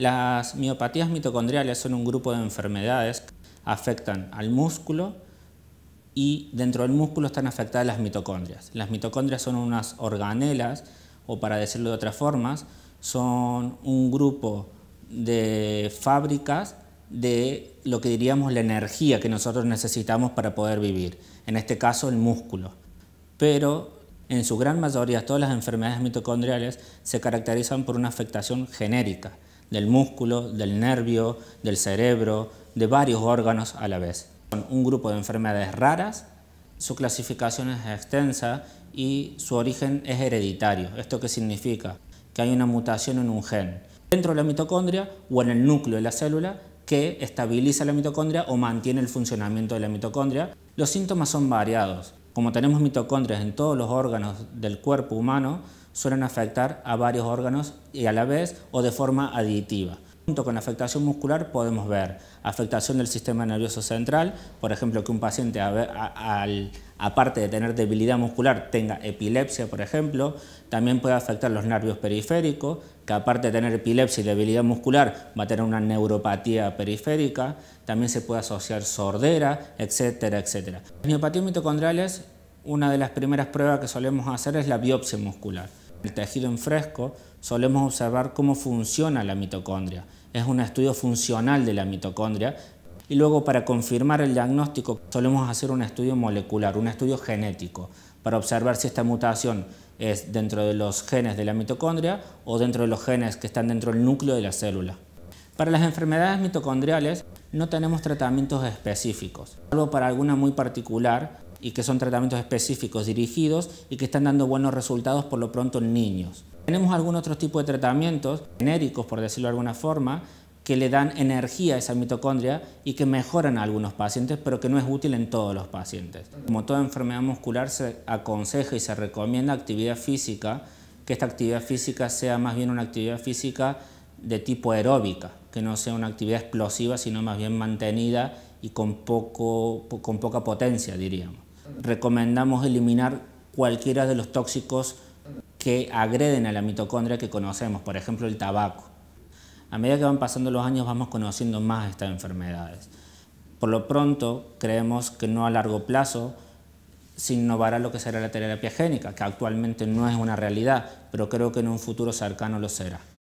Las miopatías mitocondriales son un grupo de enfermedades que afectan al músculo y dentro del músculo están afectadas las mitocondrias. Las mitocondrias son unas organelas, o para decirlo de otras formas, son un grupo de fábricas de lo que diríamos la energía que nosotros necesitamos para poder vivir, en este caso el músculo. Pero en su gran mayoría todas las enfermedades mitocondriales se caracterizan por una afectación genérica del músculo, del nervio, del cerebro, de varios órganos a la vez. Son un grupo de enfermedades raras, su clasificación es extensa y su origen es hereditario. ¿Esto qué significa? Que hay una mutación en un gen dentro de la mitocondria o en el núcleo de la célula que estabiliza la mitocondria o mantiene el funcionamiento de la mitocondria. Los síntomas son variados. Como tenemos mitocondrias en todos los órganos del cuerpo humano, suelen afectar a varios órganos y a la vez o de forma aditiva. Junto con afectación muscular podemos ver afectación del sistema nervioso central, por ejemplo que un paciente al, aparte de tener debilidad muscular tenga epilepsia, por ejemplo, también puede afectar los nervios periféricos, que aparte de tener epilepsia y debilidad muscular va a tener una neuropatía periférica, también se puede asociar sordera, etcétera, etcétera. Las miopatías mitocondriales una de las primeras pruebas que solemos hacer es la biopsia muscular. El tejido en fresco solemos observar cómo funciona la mitocondria. Es un estudio funcional de la mitocondria y luego para confirmar el diagnóstico solemos hacer un estudio molecular, un estudio genético, para observar si esta mutación es dentro de los genes de la mitocondria o dentro de los genes que están dentro del núcleo de la célula. Para las enfermedades mitocondriales no tenemos tratamientos específicos, salvo para alguna muy particular, y que son tratamientos específicos dirigidos y que están dando buenos resultados por lo pronto en niños. Tenemos algún otro tipo de tratamientos genéricos, por decirlo de alguna forma, que le dan energía a esa mitocondria y que mejoran a algunos pacientes, pero que no es útil en todos los pacientes. Como toda enfermedad muscular se aconseja y se recomienda actividad física, que esta actividad física sea más bien una actividad física de tipo aeróbica, que no sea una actividad explosiva, sino más bien mantenida y con, poco, con poca potencia, diríamos recomendamos eliminar cualquiera de los tóxicos que agreden a la mitocondria que conocemos, por ejemplo el tabaco. A medida que van pasando los años vamos conociendo más estas enfermedades. Por lo pronto, creemos que no a largo plazo se innovará lo que será la terapia génica, que actualmente no es una realidad, pero creo que en un futuro cercano lo será.